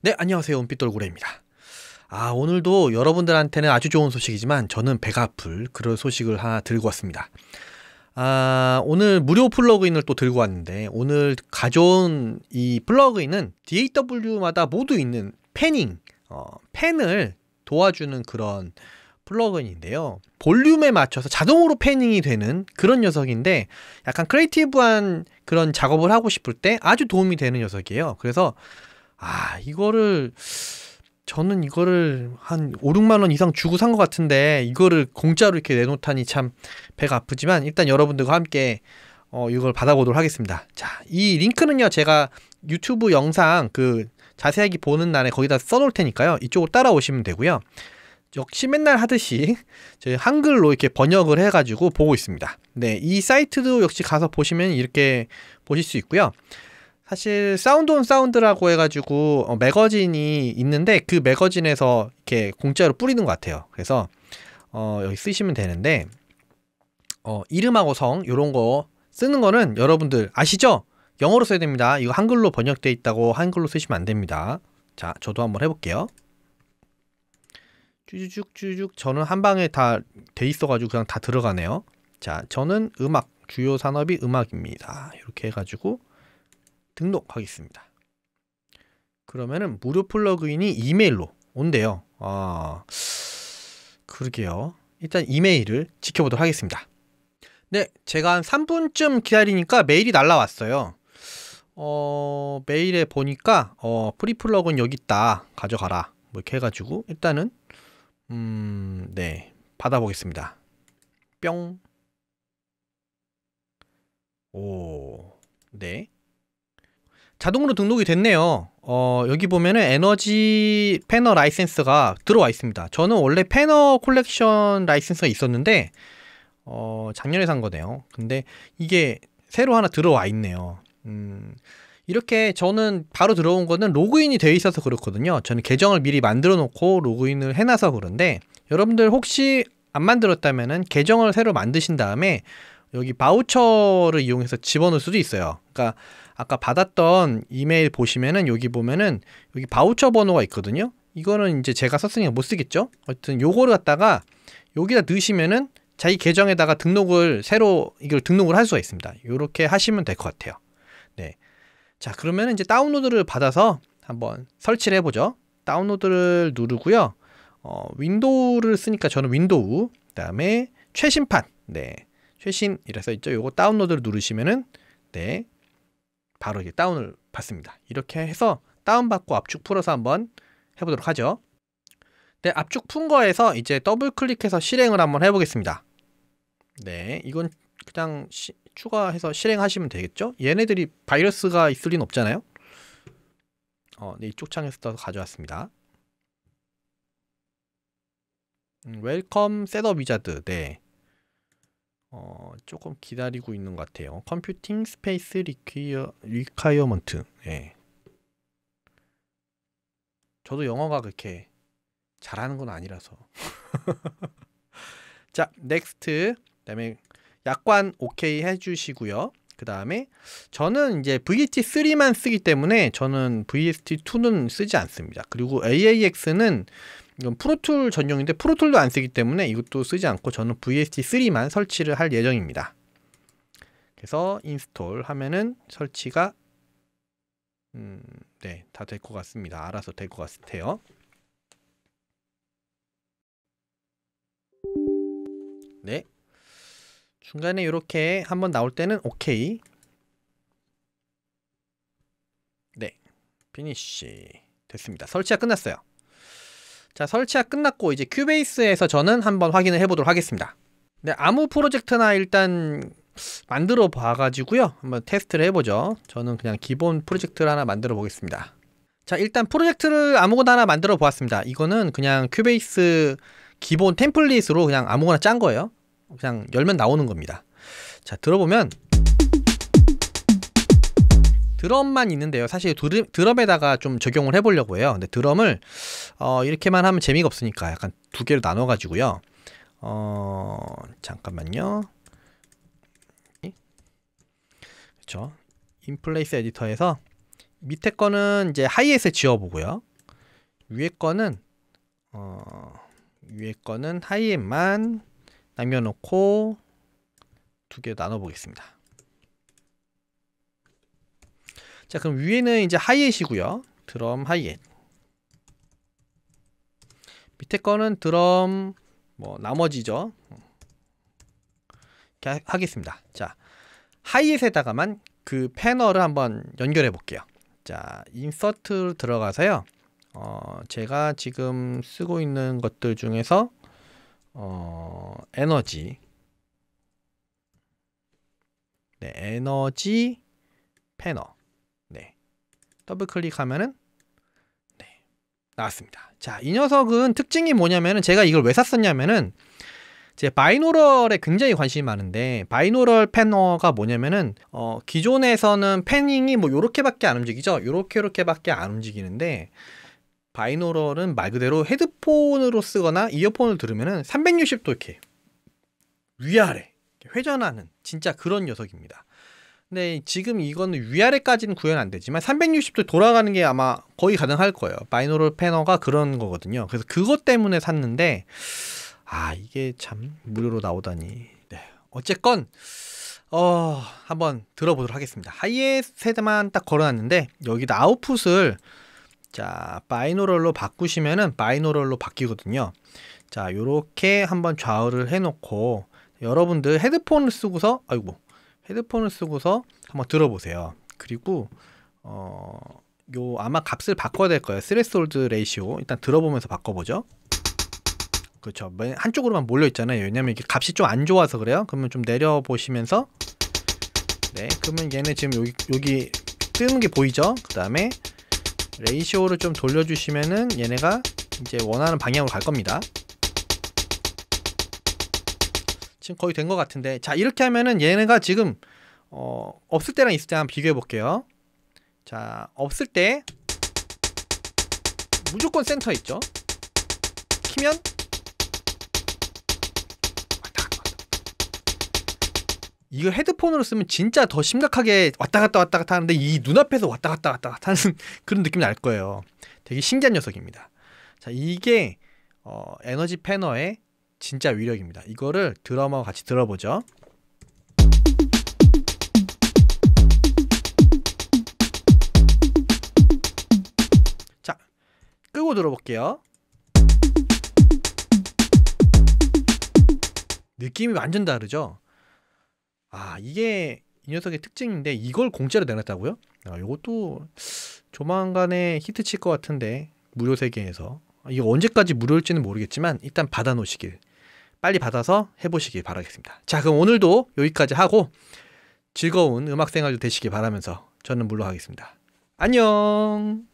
네, 안녕하세요. 은빛돌고래입니다. 아, 오늘도 여러분들한테는 아주 좋은 소식이지만 저는 배가 아플 그런 소식을 하나 들고 왔습니다. 아, 오늘 무료 플러그인을 또 들고 왔는데 오늘 가져온 이 플러그인은 DAW마다 모두 있는 패닝, 어, 펜을 도와주는 그런 플러그인인데요. 볼륨에 맞춰서 자동으로 패닝이 되는 그런 녀석인데 약간 크리에이티브한 그런 작업을 하고 싶을 때 아주 도움이 되는 녀석이에요. 그래서 아 이거를 저는 이거를 한 5, 6만 원 이상 주고 산 것 같은데 이거를 공짜로 이렇게 내놓다니 참 배가 아프지만 일단 여러분들과 함께 어, 이걸 받아보도록 하겠습니다. 자, 이 링크는요, 제가 유튜브 영상 그 자세하게 보는 날에 거기다 써놓을 테니까요. 이쪽으로 따라오시면 되고요. 역시 맨날 하듯이 저희 한글로 이렇게 번역을 해가지고 보고 있습니다. 네, 이 사이트도 역시 가서 보시면 이렇게 보실 수 있고요. 사실 사운드 온 사운드라고 해가지고 어, 매거진이 있는데 그 매거진에서 이렇게 공짜로 뿌리는 것 같아요. 그래서 어, 여기 쓰시면 되는데 어, 이름하고 성 이런 거 쓰는 거는 여러분들 아시죠? 영어로 써야 됩니다. 이거 한글로 번역돼 있다고 한글로 쓰시면 안 됩니다. 자, 저도 한번 해볼게요. 쭈쭈쭈쭈 저는 한 방에 다 돼 있어가지고 그냥 다 들어가네요. 자, 저는 음악 주요 산업이 음악입니다. 이렇게 해가지고 등록하겠습니다. 그러면은 무료 플러그인이 이메일로 온대요. 아, 그러게요. 일단 이메일을 지켜보도록 하겠습니다. 네, 제가 한 3분쯤 기다리니까 메일이 날라왔어요. 어, 메일에 보니까 어, 프리플러그는 여기 있다. 가져가라. 뭐 이렇게 해가지고 일단은 음, 네. 받아보겠습니다. 뿅. 오, 네. 자동으로 등록이 됐네요. 어, 여기 보면은 에너지 패널 라이센스가 들어와 있습니다. 저는 원래 패널 콜렉션 라이센스가 있었는데, 어, 작년에 산 거네요. 근데 이게 새로 하나 들어와 있네요. 음, 이렇게 저는 바로 들어온 거는 로그인이 돼 있어서 그렇거든요. 저는 계정을 미리 만들어 놓고 로그인을 해놔서 그런데 여러분들 혹시 안 만들었다면은 계정을 새로 만드신 다음에 여기 바우처를 이용해서 집어넣을 수도 있어요. 그러니까 아까 받았던 이메일 보시면은 여기 보면은 여기 바우처 번호가 있거든요. 이거는 이제 제가 썼으니까 못 쓰겠죠. 하여튼 요거를 갖다가 여기다 넣으시면은 자기 계정에다가 등록을 새로 이걸 등록을 할 수가 있습니다. 이렇게 하시면 될 것 같아요. 자, 그러면 이제 다운로드를 받아서 한번 설치를 해보죠. 다운로드를 누르고요. 어, 윈도우를 쓰니까 저는 윈도우, 그 다음에 최신판, 네, 최신이라서 있죠. 요거 다운로드를 누르시면은, 네, 바로 이제 다운을 받습니다. 이렇게 해서 다운받고 압축 풀어서 한번 해보도록 하죠. 네, 압축 푼 거에서 이제 더블 클릭해서 실행을 한번 해보겠습니다. 네, 이건 그냥 시, 추가해서 실행하시면 되겠죠? 얘네들이 바이러스가 있을 리는 없잖아요? 어, 네, 이쪽 창에서 떠서 가져왔습니다. 음, 웰컴 셋업 위자드 네 어, 조금 기다리고 있는 것 같아요 컴퓨팅 스페이스 리퀴어 리카이어먼트 예 저도 영어가 그렇게 잘하는 건 아니라서 자 넥스트 그다음에 약관 오케이 해주시고요. 그 다음에 저는 이제 VT3만 s 쓰기 때문에 저는 VST2는 쓰지 않습니다. 그리고 AAX는 이건 프로툴 전용인데 프로툴도 안 쓰기 때문에 이것도 쓰지 않고 저는 VST3만 설치를 할 예정입니다. 그래서 인스톨 하면은 설치가 음, 네, 다 될 것 같습니다. 알아서 될 것 같아요. 네, 중간에 이렇게 한번 나올 때는 오케이 네 피니쉬 됐습니다 설치가 끝났어요 자 설치가 끝났고 이제 큐베이스에서 저는 한번 확인을 해보도록 하겠습니다 네 아무 프로젝트나 일단 만들어 봐가지고요 한번 테스트를 해보죠 저는 그냥 기본 프로젝트를 하나 만들어 보겠습니다 자 일단 프로젝트를 아무거나 하나 만들어 보았습니다 이거는 그냥 큐베이스 기본 템플릿으로 그냥 아무거나 짠 거예요 그냥 열면 나오는 겁니다. 자, 들어보면 드럼만 있는데요. 사실 드럼, 에다가좀 적용을 해보려고 해요. 근데 드럼을 어, 이렇게만 하면 재미가 없으니까 약간 두 개로 나눠가지고요. 어, 잠깐만요. 그렇죠. 인플레이스 에디터에서 밑에 거는 이제 하이햇에 지워보고요 위에 거는 어, 위에 거는 하이햇만 남겨놓고 두 개 나눠 보겠습니다. 자 그럼 위에는 이제 하이햇이고요. 드럼 하이햇. 밑에 거는 드럼 뭐 나머지죠. 이렇게 하, 하겠습니다. 자 하이햇에다가만 그 패널을 한번 연결해 볼게요. 자 인서트로 들어가서요. 어, 제가 지금 쓰고 있는 것들 중에서 어, 에너지 네, 에너지 패너 네, 더블 클릭하면은 네, 나왔습니다. 자, 이 녀석은 특징이 뭐냐면은 제가 이걸 왜 샀었냐면은 제 바이노럴에 굉장히 관심이 많은데 바이노럴 패너가 뭐냐면은 어, 기존에서는 패닝이 뭐 요렇게밖에 안 움직이죠. 요렇게 요렇게밖에 안 움직이는데 바이노럴은 말 그대로 헤드폰으로 쓰거나 이어폰을 들으면은 360도 이렇게 위아래 회전하는 진짜 그런 녀석입니다. 근데 지금 이거는 위아래까지는 구현 안 되지만 360도 돌아가는 게 아마 거의 가능할 거예요. 바이노럴 패너가 그런 거거든요. 그래서 그것 때문에 샀는데 아 이게 참 무료로 나오다니. 네. 어쨌건 어 한번 들어보도록 하겠습니다. 하이에 세대만 딱 걸어놨는데 여기다 아웃풋을 자, 바이노럴로 바꾸시면은 바이노럴로 바뀌거든요. 자, 요렇게 한번 좌우를 해놓고 여러분들 헤드폰을 쓰고서 아이고 헤드폰을 쓰고서 한번 들어보세요. 그리고 어, 요 아마 값을 바꿔야 될 거예요. 스레스홀드 레이시오 일단 들어보면서 바꿔보죠. 그렇죠. 한쪽으로만 몰려 있잖아요. 왜냐면 이게 값이 좀 안 좋아서 그래요. 그러면 좀 내려 보시면서 네, 그러면 얘는 지금 여기 여기 뜨는 게 보이죠? 그 다음에 레이시오를 좀 돌려주시면은 얘네가 이제 원하는 방향으로 갈 겁니다. 지금 거의 된 것 같은데 자 이렇게 하면은 얘네가 지금 어, 없을 때랑 있을 때 한번 비교해 볼게요. 자 없을 때 무조건 센터 있죠. 키면 이거 헤드폰으로 쓰면 진짜 더 심각하게 왔다 갔다 왔다 갔다 하는데 이 눈앞에서 왔다 갔다 왔다 갔다 하는 그런 느낌이 날 거예요. 되게 신기한 녀석입니다. 자, 이게 어, 에너지 패너의 진짜 위력입니다. 이거를 드럼하와 같이 들어보죠. 자, 끄고 들어볼게요. 느낌이 완전 다르죠? 아 이게 이 녀석의 특징인데 이걸 공짜로 내놨다고요? 아, 이것도 조만간에 히트 칠것 같은데 무료 세계에서 이거 언제까지 무료일지는 모르겠지만 일단 받아놓으시길 빨리 받아서 해보시길 바라겠습니다. 자 그럼 오늘도 여기까지 하고 즐거운 음악 생활도 되시길 바라면서 저는 물러가겠습니다. 안녕